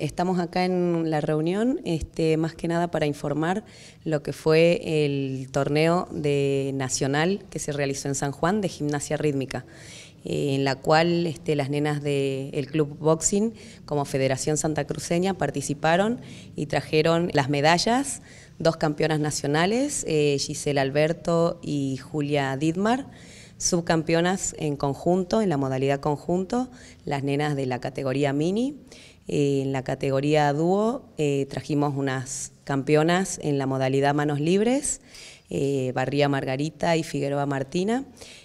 Estamos acá en la reunión, este, más que nada para informar lo que fue el torneo de nacional que se realizó en San Juan de gimnasia rítmica, eh, en la cual este, las nenas del Club Boxing como Federación Santa Cruceña participaron y trajeron las medallas, dos campeonas nacionales, eh, Gisela Alberto y Julia Didmar subcampeonas en conjunto, en la modalidad conjunto, las nenas de la categoría mini eh, en la categoría dúo eh, trajimos unas campeonas en la modalidad manos libres, eh, Barría Margarita y Figueroa Martina,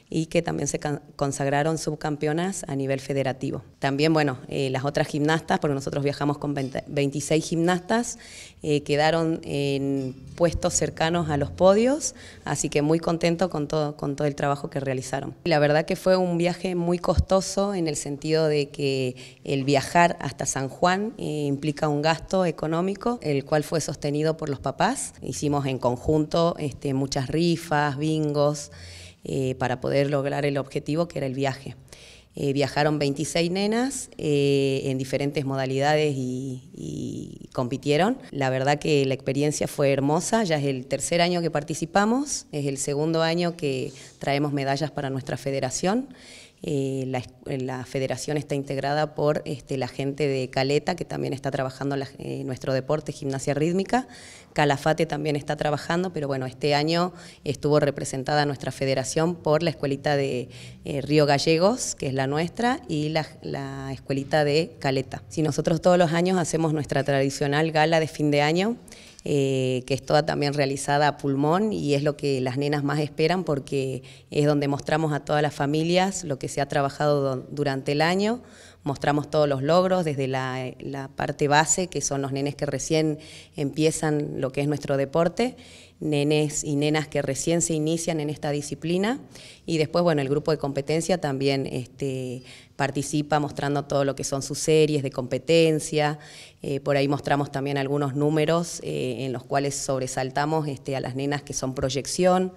y que también se consagraron subcampeonas a nivel federativo. También, bueno, eh, las otras gimnastas, porque nosotros viajamos con 26 gimnastas, eh, quedaron en puestos cercanos a los podios, así que muy contento con todo, con todo el trabajo que realizaron. La verdad que fue un viaje muy costoso en el sentido de que el viajar hasta San Juan eh, implica un gasto económico, el cual fue sostenido por los papás. Hicimos en conjunto este, muchas rifas, bingos. Eh, para poder lograr el objetivo que era el viaje. Eh, viajaron 26 nenas eh, en diferentes modalidades y, y, compitieron. La verdad que la experiencia fue hermosa, ya es el tercer año que participamos, es el segundo año que traemos medallas para nuestra federación eh, eh, la, federación está integrada por este, la gente de Caleta, que también está trabajando en eh, nuestro deporte, gimnasia rítmica. Calafate también está trabajando, pero bueno, este año estuvo representada nuestra federación por la escuelita de Río Gallegos, que es la nuestra, y la escuelita de Caleta. Si nosotros todos los años hacemos nuestra tradicional gala de fin de año, eh, que es toda también realizada a pulmón y es lo que las nenas más esperan porque es donde mostramos a todas las familias lo que se ha trabajado durante el año mostramos todos los logros desde la, parte base, que son los nenes que recién empiezan lo que es nuestro deporte, nenes y nenas que recién se inician en esta disciplina, y después, bueno, el grupo de competencia también este, participa mostrando todo lo que son sus series de competencia, eh, por ahí mostramos también algunos números eh, en los cuales sobresaltamos este, a las nenas que son proyección,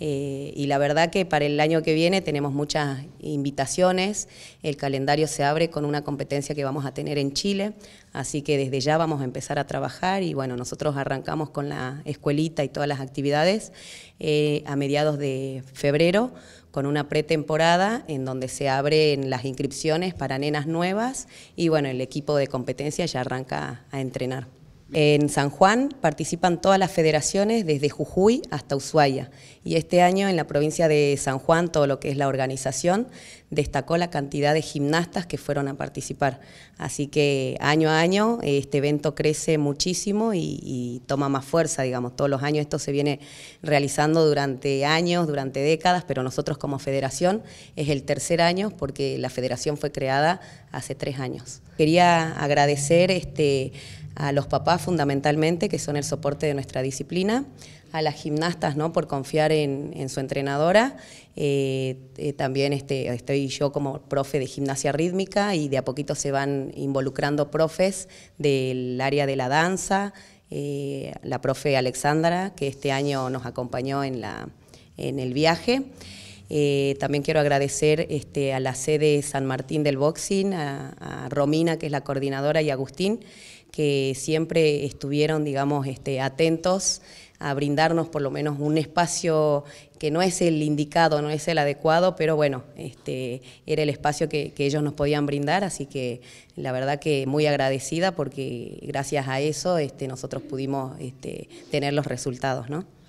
eh, y la verdad que para el año que viene tenemos muchas invitaciones, el calendario se abre con una competencia que vamos a tener en Chile, así que desde ya vamos a empezar a trabajar y bueno, nosotros arrancamos con la escuelita y todas las actividades eh, a mediados de febrero con una pretemporada en donde se abren las inscripciones para nenas nuevas y bueno, el equipo de competencia ya arranca a entrenar. En San Juan participan todas las federaciones desde Jujuy hasta Ushuaia y este año en la provincia de San Juan, todo lo que es la organización, destacó la cantidad de gimnastas que fueron a participar. Así que año a año este evento crece muchísimo y, toma más fuerza, digamos, todos los años esto se viene realizando durante años, durante décadas, pero nosotros como federación es el tercer año porque la federación fue creada hace tres años. Quería agradecer este, a los papás fundamentalmente, que son el soporte de nuestra disciplina, a las gimnastas ¿no? por confiar en, su entrenadora. Eh, eh, también este, estoy yo como profe de gimnasia rítmica y de a poquito se van involucrando profes del área de la danza, eh, la profe Alexandra, que este año nos acompañó en, la, en el viaje. Eh, también quiero agradecer este, a la sede San Martín del Boxing, a, Romina, que es la coordinadora, y a Agustín, que siempre estuvieron, digamos, este, atentos a brindarnos por lo menos un espacio que no es el indicado, no es el adecuado, pero bueno, este, era el espacio que, ellos nos podían brindar, así que la verdad que muy agradecida porque gracias a eso este, nosotros pudimos este, tener los resultados. ¿no?